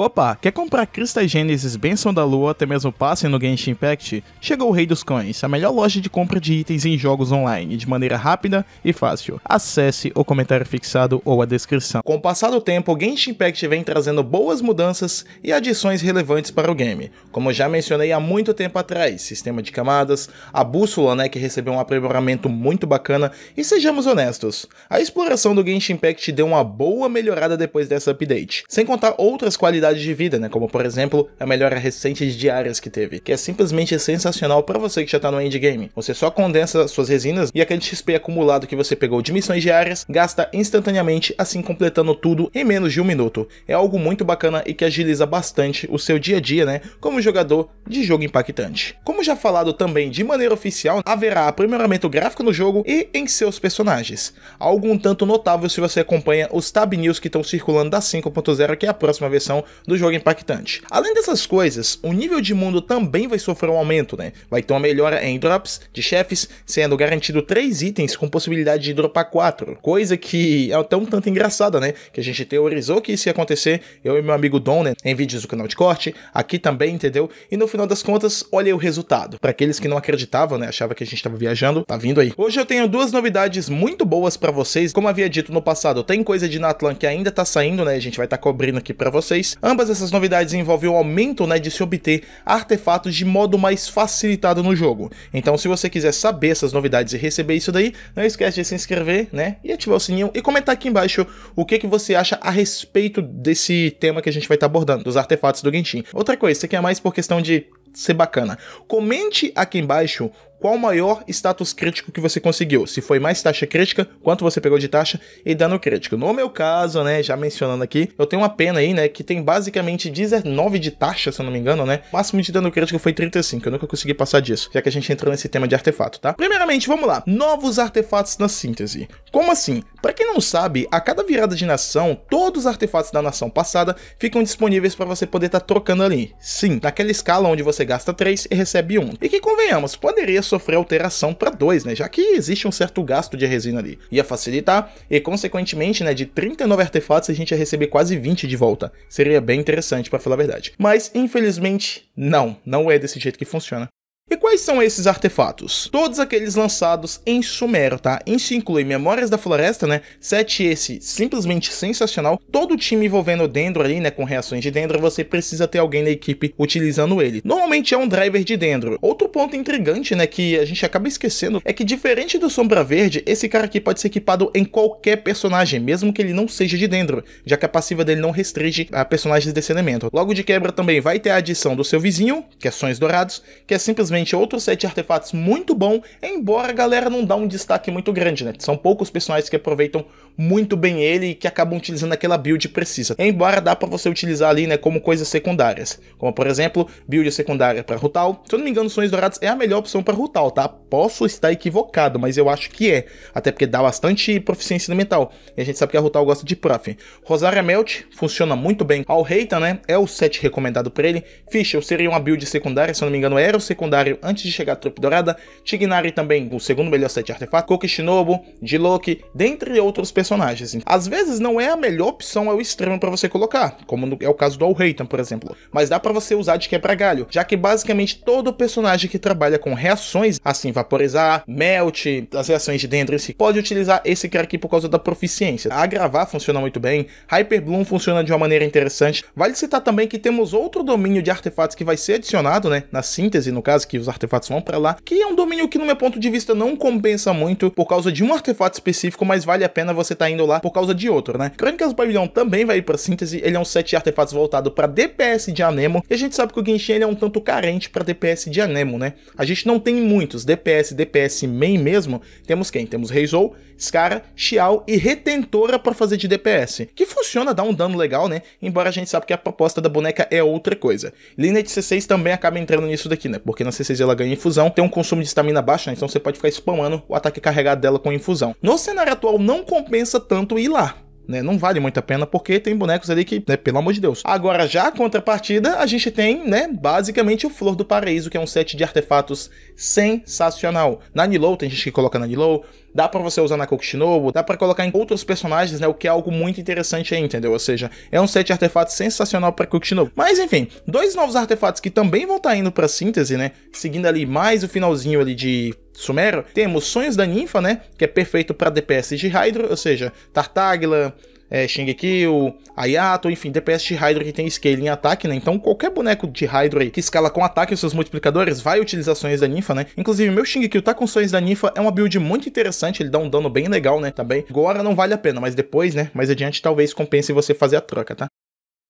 Opa, quer comprar Crista Gênesis, Benção da Lua, até mesmo passe no Genshin Impact? Chegou o Rei dos Coins, a melhor loja de compra de itens em jogos online, de maneira rápida e fácil. Acesse o comentário fixado ou a descrição. Com o passar do tempo, o Genshin Impact vem trazendo boas mudanças e adições relevantes para o game. Como já mencionei há muito tempo atrás, sistema de camadas, a bússola, né, que recebeu um aprimoramento muito bacana, e sejamos honestos, a exploração do Genshin Impact deu uma boa melhorada depois dessa update, sem contar outras qualidades qualidade de vida, né? Como por exemplo, a melhora recente de diárias que teve, que é simplesmente sensacional para você que já tá no endgame. Você só condensa suas resinas e aquele XP acumulado que você pegou de missões diárias gasta instantaneamente, assim completando tudo em menos de um minuto. É algo muito bacana e que agiliza bastante o seu dia a dia, né? Como jogador de jogo impactante. Como já falado também de maneira oficial, haverá aprimoramento gráfico no jogo e em seus personagens. Algo um tanto notável se você acompanha os tab news que estão circulando da 5.0, que é a próxima versão do jogo impactante. Além dessas coisas, o nível de mundo também vai sofrer um aumento, né? Vai ter uma melhora em drops de chefes, sendo garantido 3 itens com possibilidade de dropar 4, coisa que é até um tanto engraçada, né? Que a gente teorizou que isso ia acontecer, eu e meu amigo Don, né? Em vídeos do canal de corte, aqui também, entendeu? E no final das contas, olha o resultado. Para aqueles que não acreditavam, né? Achava que a gente estava viajando, tá vindo aí. Hoje eu tenho duas novidades muito boas para vocês. Como havia dito no passado, tem coisa de Natlan que ainda tá saindo, né? A gente vai estar tá cobrindo aqui para vocês. Ambas essas novidades envolvem o aumento né, de se obter artefatos de modo mais facilitado no jogo. Então, se você quiser saber essas novidades e receber isso daí, não esquece de se inscrever né, e ativar o sininho e comentar aqui embaixo o que, que você acha a respeito desse tema que a gente vai estar tá abordando, dos artefatos do Genshin. Outra coisa, isso aqui é mais por questão de ser bacana. Comente aqui embaixo qual o maior status crítico que você conseguiu. Se foi mais taxa crítica, quanto você pegou de taxa e dano crítico. No meu caso, né, já mencionando aqui, eu tenho uma pena aí, né, que tem basicamente 19 de taxa, se eu não me engano, né. O máximo de dano crítico foi 35, eu nunca consegui passar disso, já que a gente entrou nesse tema de artefato, tá? Primeiramente, vamos lá. Novos artefatos na síntese. Como assim? Para quem não sabe, a cada virada de nação, todos os artefatos da nação passada ficam disponíveis para você poder estar tá trocando ali. Sim, naquela escala onde você gasta 3 e recebe 1. E que convenhamos, poderia sofrer alteração para 2, né? Já que existe um certo gasto de resina ali. Ia facilitar e, consequentemente, né, de 39 artefatos a gente ia receber quase 20 de volta. Seria bem interessante, para falar a verdade. Mas, infelizmente, não. Não é desse jeito que funciona. E quais são esses artefatos? Todos aqueles lançados em Sumero, tá? Isso inclui Memórias da Floresta, né? Set esse simplesmente sensacional. Todo time envolvendo Dendro ali, né? Com reações de Dendro, você precisa ter alguém na equipe utilizando ele. Normalmente é um driver de Dendro. Outro ponto intrigante, né? Que a gente acaba esquecendo é que, diferente do Sombra Verde, esse cara aqui pode ser equipado em qualquer personagem, mesmo que ele não seja de Dendro, já que a passiva dele não restringe a personagens desse elemento. Logo de quebra também vai ter a adição do seu vizinho, que é Sonhos Dourados, que é simplesmente simplesmente outro set de artefatos muito bom, embora a galera não dá um destaque muito grande, né? São poucos personagens que aproveitam muito bem ele e que acabam utilizando aquela build precisa. Embora dá para você utilizar ali, né, como coisas secundárias. Como, por exemplo, build secundária para Rutal. Se eu não me engano, Sonhos Dourados é a melhor opção para Rutal, tá? Posso estar equivocado, mas eu acho que é. Até porque dá bastante proficiência elemental. E a gente sabe que a Rutal gosta de prof. Rosária Melt funciona muito bem. Alreita, né, é o set recomendado para ele. Fischer seria uma build secundária, se eu não me engano, era o secundário antes de chegar à Trupe Dourada, Tignari também o segundo melhor set de artefato, Kokishinobu, Jiloki, dentre outros personagens. Às vezes não é a melhor opção ao é extremo para você colocar, como é o caso do Alreitan, por exemplo, mas dá para você usar de quebra-galho, já que basicamente todo personagem que trabalha com reações, assim vaporizar, melt, as reações de dentro, si, pode utilizar esse cara aqui por causa da proficiência. Agravar funciona muito bem, Hyper Bloom funciona de uma maneira interessante. Vale citar também que temos outro domínio de artefatos que vai ser adicionado, né, na síntese no caso, que os artefatos vão para lá, que é um domínio que no meu ponto de vista não compensa muito por causa de um artefato específico, mas vale a pena você tá indo lá por causa de outro, né? Crônicas do Pavilhão também vai ir pra síntese, ele é um set de artefatos voltado para DPS de Anemo, e a gente sabe que o Genshin ele é um tanto carente para DPS de Anemo, né? A gente não tem muitos DPS, DPS main mesmo, temos quem? Temos Reizou, Scara, Xiao e Retentora para fazer de DPS, que funciona, dá um dano legal, né? Embora a gente saiba que a proposta da boneca é outra coisa. de C6 também acaba entrando nisso daqui, né? Porque na C6 ela ganha infusão, tem um consumo de estamina baixo, né? Então você pode ficar spamando o ataque carregado dela com infusão. No cenário atual não compensa tanto ir lá, né? Não vale muito a pena porque tem bonecos ali que, né, pelo amor de Deus. Agora, já a contrapartida, a gente tem, né, basicamente o Flor do Paraíso, que é um set de artefatos sensacional. Na Nilou, tem gente que coloca na Nilou, dá para você usar na Kokushinobu, dá para colocar em outros personagens, né, o que é algo muito interessante aí, entendeu? Ou seja, é um set de artefatos sensacional para Kokushinobu. Mas enfim, dois novos artefatos que também vão estar tá indo para síntese, né, seguindo ali mais o finalzinho ali de Sumero, temos Sonhos da Ninfa, né? Que é perfeito para DPS de Hydro, ou seja, Tartaglia, é, Shingekyo, Ayato, enfim, DPS de Hydro que tem scale em ataque, né? Então qualquer boneco de Hydro aí que escala com ataque os seus multiplicadores vai utilizar sonhos da ninfa, né? Inclusive, meu Shingekyo tá com sonhos da ninfa, é uma build muito interessante, ele dá um dano bem legal, né? Também. Agora não vale a pena, mas depois, né? Mais adiante talvez compense você fazer a troca, tá?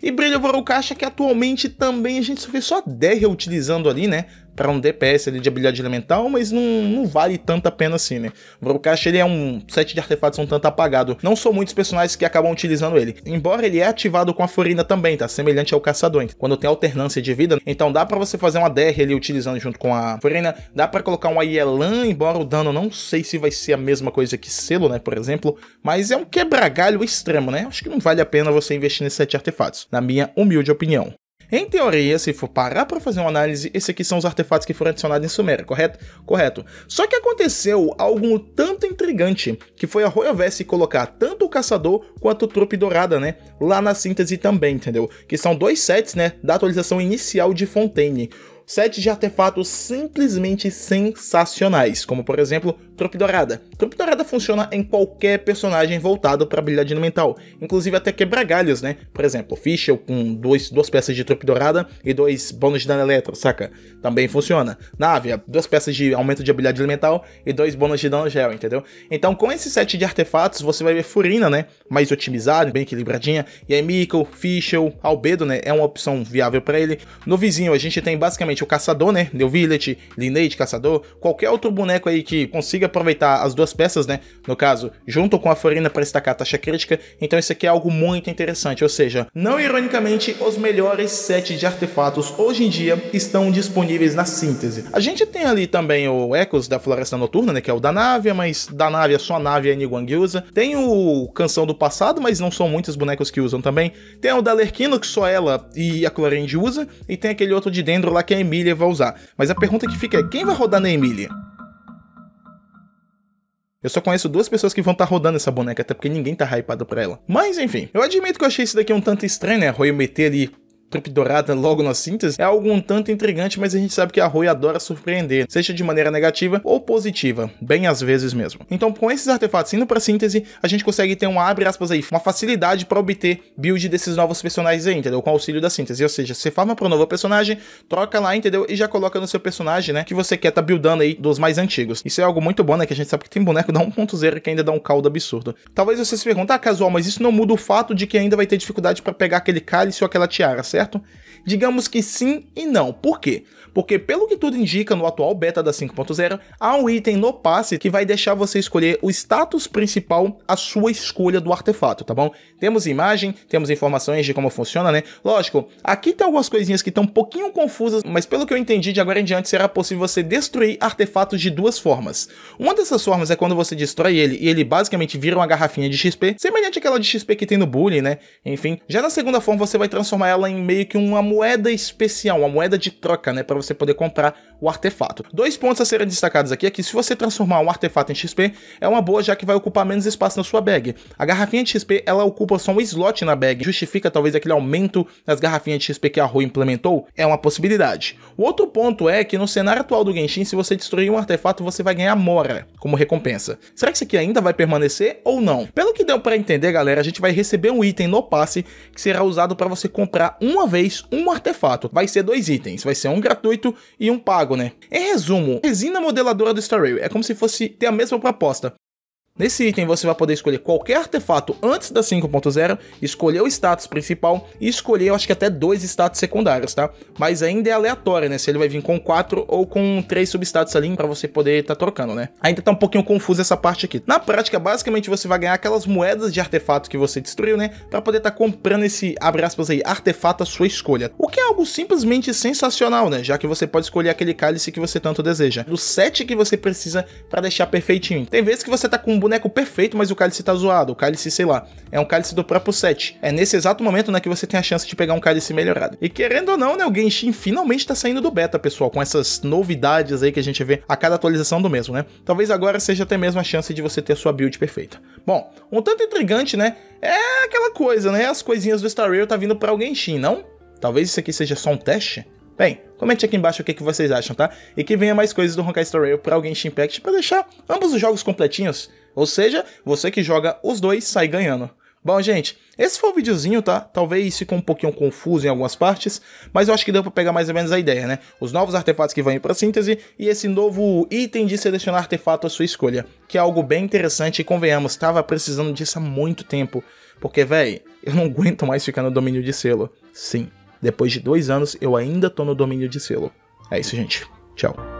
E Brilho Vorou Caixa, que atualmente também a gente só vê só Derry utilizando ali, né? para um DPS ali de habilidade elemental, mas não, não vale tanta pena assim, né? O Brocash, ele é um set de artefatos um tanto apagado. Não são muitos personagens que acabam utilizando ele. Embora ele é ativado com a Furina também, tá? Semelhante ao Caçador. Quando tem alternância de vida, então dá para você fazer uma DR ali utilizando junto com a Furina. Dá para colocar uma Yelan, embora o dano não sei se vai ser a mesma coisa que Selo, né? Por exemplo. Mas é um quebra-galho extremo, né? Acho que não vale a pena você investir set sete artefatos. Na minha humilde opinião. Em teoria, se for parar para fazer uma análise, esses aqui são os artefatos que foram adicionados em Sumer, correto? Correto. Só que aconteceu algo tanto intrigante, que foi a Royal Vest colocar tanto o Caçador quanto o Trupe Dourada, né? Lá na síntese também, entendeu? Que são dois sets, né? Da atualização inicial de Fontaine. Sets de artefatos simplesmente sensacionais, como por exemplo Trope Dourada. Trope Dourada funciona em qualquer personagem voltado para habilidade elemental, inclusive até quebrar galhos, né? Por exemplo, Fischl com dois, duas peças de Trope Dourada e dois bônus de dano eletro, saca? Também funciona. Nave, duas peças de aumento de habilidade elemental e dois bônus de dano gel, entendeu? Então com esse set de artefatos você vai ver Furina, né? Mais otimizada, bem equilibradinha, e aí Mikkel, Fischl, Albedo, né? É uma opção viável para ele. No vizinho a gente tem basicamente o Caçador, né? Neu Village, Lineage, Caçador, qualquer outro boneco aí que consiga aproveitar as duas peças, né? No caso, junto com a Florina para destacar a taxa crítica. Então isso aqui é algo muito interessante. Ou seja, não ironicamente, os melhores sets de artefatos hoje em dia estão disponíveis na síntese. A gente tem ali também o Ecos da Floresta Noturna, né? Que é o da Navia, mas da Navia só a Navia e Niguang usa. Tem o Canção do Passado, mas não são muitos bonecos que usam também. Tem o da Lerquino, que só ela e a Clorinde usa. E tem aquele outro de Dendro lá que a Emília vai usar. Mas a pergunta que fica é, quem vai rodar na Emília? Eu só conheço duas pessoas que vão estar tá rodando essa boneca, até porque ninguém tá hypado pra ela. Mas enfim, eu admito que eu achei isso daqui um tanto estranho, né? Roy meter ali trepidorada logo na síntese é algo um tanto intrigante, mas a gente sabe que a Rui adora surpreender, seja de maneira negativa ou positiva, bem às vezes mesmo. Então, com esses artefatos indo para síntese, a gente consegue ter uma abre aspas aí, uma facilidade para obter build desses novos personagens aí, entendeu? Com auxílio da síntese, ou seja, você forma para um novo personagem, troca lá, entendeu? E já coloca no seu personagem, né, que você quer tá buildando aí dos mais antigos. Isso é algo muito bom, né, que a gente sabe que tem boneco da 1.0 que ainda dá um caldo absurdo. Talvez você se pergunte, ah, casual, mas isso não muda o fato de que ainda vai ter dificuldade para pegar aquele cálice ou aquela tiara, certo? certo? Digamos que sim e não. Por quê? Porque, pelo que tudo indica no atual beta da 5.0, há um item no passe que vai deixar você escolher o status principal, a sua escolha do artefato, tá bom? Temos imagem, temos informações de como funciona, né? Lógico, aqui tem algumas coisinhas que estão um pouquinho confusas, mas pelo que eu entendi, de agora em diante será possível você destruir artefatos de duas formas. Uma dessas formas é quando você destrói ele e ele basicamente vira uma garrafinha de XP, semelhante àquela de XP que tem no Bully, né? Enfim, já na segunda forma você vai transformar ela em meio que um moeda especial, uma moeda de troca, né, para você poder comprar o artefato. Dois pontos a serem destacados aqui é que se você transformar um artefato em XP, é uma boa já que vai ocupar menos espaço na sua bag. A garrafinha de XP, ela ocupa só um slot na bag, justifica talvez aquele aumento nas garrafinhas de XP que a Rui implementou, é uma possibilidade. O outro ponto é que no cenário atual do Genshin, se você destruir um artefato, você vai ganhar Mora como recompensa. Será que isso aqui ainda vai permanecer ou não? Pelo que deu para entender, galera, a gente vai receber um item no passe que será usado para você comprar uma vez um um artefato. Vai ser dois itens, vai ser um gratuito e um pago, né? Em resumo, resina modeladora do Star Rail é como se fosse ter a mesma proposta, Nesse item você vai poder escolher qualquer artefato antes da 5.0, escolher o status principal e escolher, eu acho que até dois status secundários, tá? Mas ainda é aleatório, né? Se ele vai vir com quatro ou com três substatus ali para você poder tá trocando, né? Ainda tá um pouquinho confuso essa parte aqui. Na prática, basicamente você vai ganhar aquelas moedas de artefato que você destruiu, né? Para poder tá comprando esse, abre aspas aí, artefato à sua escolha. O que é algo simplesmente sensacional, né? Já que você pode escolher aquele cálice que você tanto deseja. Do set que você precisa para deixar perfeitinho. Tem vezes que você tá com um boneco perfeito, mas o cálice tá zoado, o cálice, sei lá, é um cálice do próprio set. É nesse exato momento, né, que você tem a chance de pegar um cálice melhorado. E querendo ou não, né, o Genshin finalmente tá saindo do beta, pessoal, com essas novidades aí que a gente vê a cada atualização do mesmo, né? Talvez agora seja até mesmo a chance de você ter a sua build perfeita. Bom, um tanto intrigante, né? É aquela coisa, né? As coisinhas do Star Rail tá vindo para o Genshin, não? Talvez isso aqui seja só um teste? Bem, comente aqui embaixo o que, que vocês acham, tá? E que venha mais coisas do Honkai Star Rail para o Genshin Impact para deixar ambos os jogos completinhos ou seja, você que joga os dois sai ganhando. Bom, gente, esse foi o videozinho, tá? Talvez ficou um pouquinho confuso em algumas partes, mas eu acho que deu pra pegar mais ou menos a ideia, né? Os novos artefatos que vão ir pra síntese e esse novo item de selecionar artefato à sua escolha, que é algo bem interessante e convenhamos, tava precisando disso há muito tempo, porque, véi, eu não aguento mais ficar no domínio de selo. Sim, depois de dois anos eu ainda tô no domínio de selo. É isso, gente. Tchau.